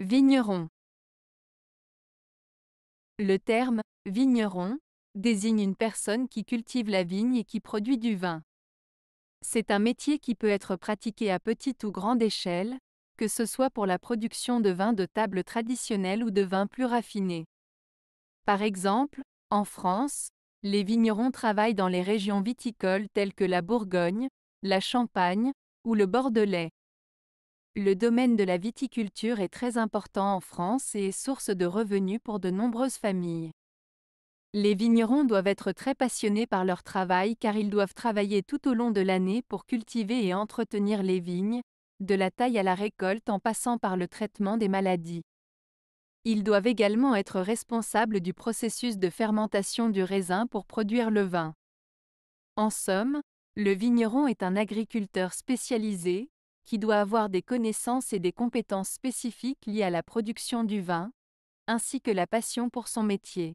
Vigneron Le terme « vigneron » désigne une personne qui cultive la vigne et qui produit du vin. C'est un métier qui peut être pratiqué à petite ou grande échelle, que ce soit pour la production de vins de table traditionnels ou de vins plus raffinés. Par exemple, en France, les vignerons travaillent dans les régions viticoles telles que la Bourgogne, la Champagne ou le Bordelais. Le domaine de la viticulture est très important en France et est source de revenus pour de nombreuses familles. Les vignerons doivent être très passionnés par leur travail car ils doivent travailler tout au long de l'année pour cultiver et entretenir les vignes, de la taille à la récolte en passant par le traitement des maladies. Ils doivent également être responsables du processus de fermentation du raisin pour produire le vin. En somme, le vigneron est un agriculteur spécialisé, qui doit avoir des connaissances et des compétences spécifiques liées à la production du vin, ainsi que la passion pour son métier.